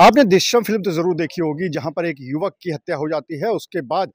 आपने दिशम फिल्म तो ज़रूर देखी होगी जहाँ पर एक युवक की हत्या हो जाती है उसके बाद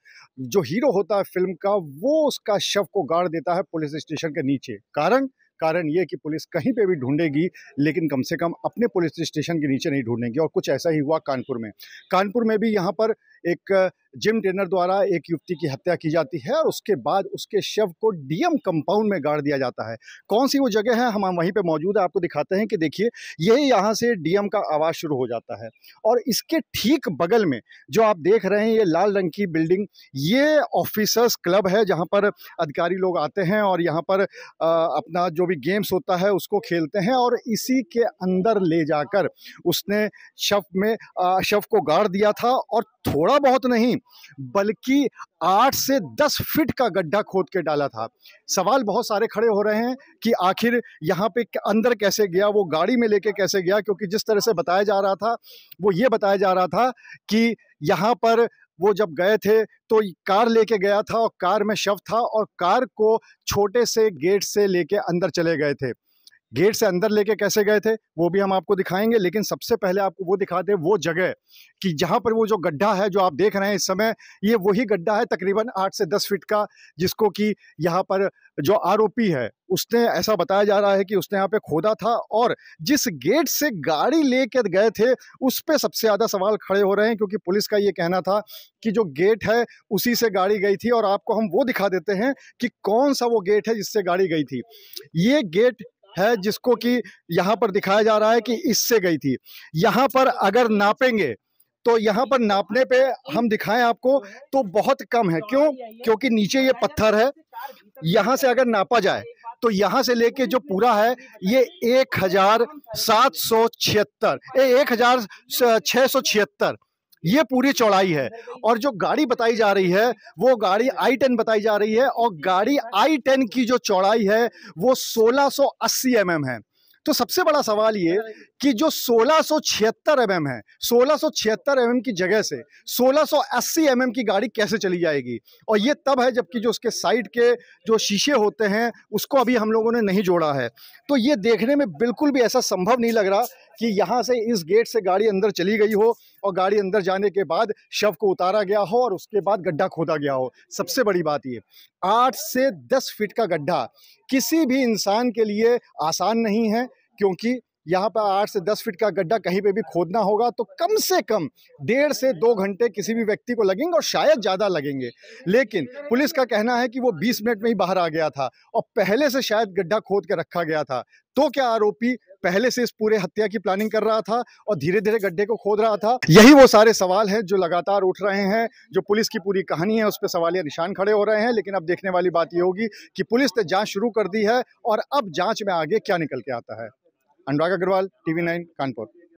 जो हीरो होता है फिल्म का वो उसका शव को गाड़ देता है पुलिस स्टेशन के नीचे कारण कारण ये कि पुलिस कहीं पे भी ढूंढेगी लेकिन कम से कम अपने पुलिस स्टेशन के नीचे नहीं ढूंढेगी और कुछ ऐसा ही हुआ कानपुर में कानपुर में भी यहाँ पर एक जिम ट्रेनर द्वारा एक युवती की हत्या की जाती है और उसके बाद उसके शव को डीएम कंपाउंड में गाड़ दिया जाता है कौन सी वो जगह है हम वहीं पे मौजूद है आपको दिखाते हैं कि देखिए यही यहाँ से डीएम का आवाज़ शुरू हो जाता है और इसके ठीक बगल में जो आप देख रहे हैं ये लाल रंग की बिल्डिंग ये ऑफिसर्स क्लब है जहाँ पर अधिकारी लोग आते हैं और यहाँ पर आ, अपना जो भी गेम्स होता है उसको खेलते हैं और इसी के अंदर ले जाकर उसने शव में शव को गाड़ दिया था और थोड़ा बहुत नहीं बल्कि आठ से दस फीट का गड्ढा खोद के डाला था सवाल बहुत सारे खड़े हो रहे हैं कि आखिर यहाँ पे अंदर कैसे गया वो गाड़ी में लेके कैसे गया क्योंकि जिस तरह से बताया जा रहा था वो ये बताया जा रहा था कि यहाँ पर वो जब गए थे तो कार लेके गया था और कार में शव था और कार को छोटे से गेट से लेके अंदर चले गए थे गेट से अंदर लेके कैसे गए थे वो भी हम आपको दिखाएंगे लेकिन सबसे पहले आपको वो दिखाते हैं वो जगह कि जहाँ पर वो जो गड्ढा है जो आप देख रहे हैं इस समय ये वही गड्ढा है तकरीबन आठ से दस फीट का जिसको कि यहाँ पर जो आरोपी है उसने ऐसा बताया जा रहा है कि उसने यहाँ पे खोदा था और जिस गेट से गाड़ी लेकर गए थे उस पर सबसे ज़्यादा सवाल खड़े हो रहे हैं क्योंकि पुलिस का ये कहना था कि जो गेट है उसी से गाड़ी गई थी और आपको हम वो दिखा देते हैं कि कौन सा वो गेट है जिससे गाड़ी गई थी ये गेट है जिसको कि यहाँ पर दिखाया जा रहा है कि इससे गई थी यहाँ पर अगर नापेंगे तो यहाँ पर नापने पे हम दिखाएं आपको तो बहुत कम है क्यों क्योंकि नीचे ये पत्थर है यहाँ से अगर नापा जाए तो यहाँ से लेके जो पूरा है ये एक हजार सात सौ छिहत्तर एक हजार छह सौ छिहत्तर ये पूरी चौड़ाई है और जो गाड़ी बताई जा रही है वो गाड़ी आई टेन बताई जा रही है और गाड़ी आई टेन की जो चौड़ाई है वो सोलह सौ अस्सी एम एम है तो सबसे बड़ा सवाल ये कि जो 1676 सौ mm है 1676 सौ mm की जगह से 1680 mm की गाड़ी कैसे चली जाएगी और ये तब है जबकि जो उसके साइड के जो शीशे होते हैं उसको अभी हम लोगों ने नहीं जोड़ा है तो ये देखने में बिल्कुल भी ऐसा संभव नहीं लग रहा कि यहाँ से इस गेट से गाड़ी अंदर चली गई हो और गाड़ी अंदर जाने के बाद शव को उतारा गया हो और उसके बाद गड्ढा खोदा गया हो सबसे बड़ी बात ये आठ से दस फीट का गड्ढा किसी भी इंसान के लिए आसान नहीं है क्योंकि यहाँ पर आठ से दस फीट का गड्ढा कहीं पे भी खोदना होगा तो कम से कम डेढ़ से दो घंटे किसी भी व्यक्ति को लगेंगे और शायद ज़्यादा लगेंगे लेकिन पुलिस का कहना है कि वो बीस मिनट में ही बाहर आ गया था और पहले से शायद गड्ढा खोद के रखा गया था तो क्या आरोपी पहले से इस पूरे हत्या की प्लानिंग कर रहा था और धीरे धीरे गड्ढे को खोद रहा था यही वो सारे सवाल हैं जो लगातार उठ रहे हैं जो पुलिस की पूरी कहानी है उस पर सवाल या निशान खड़े हो रहे हैं लेकिन अब देखने वाली बात ये होगी कि पुलिस ने जांच शुरू कर दी है और अब जांच में आगे क्या निकल के आता है अनुराग अग्रवाल टीवी नाइन कानपुर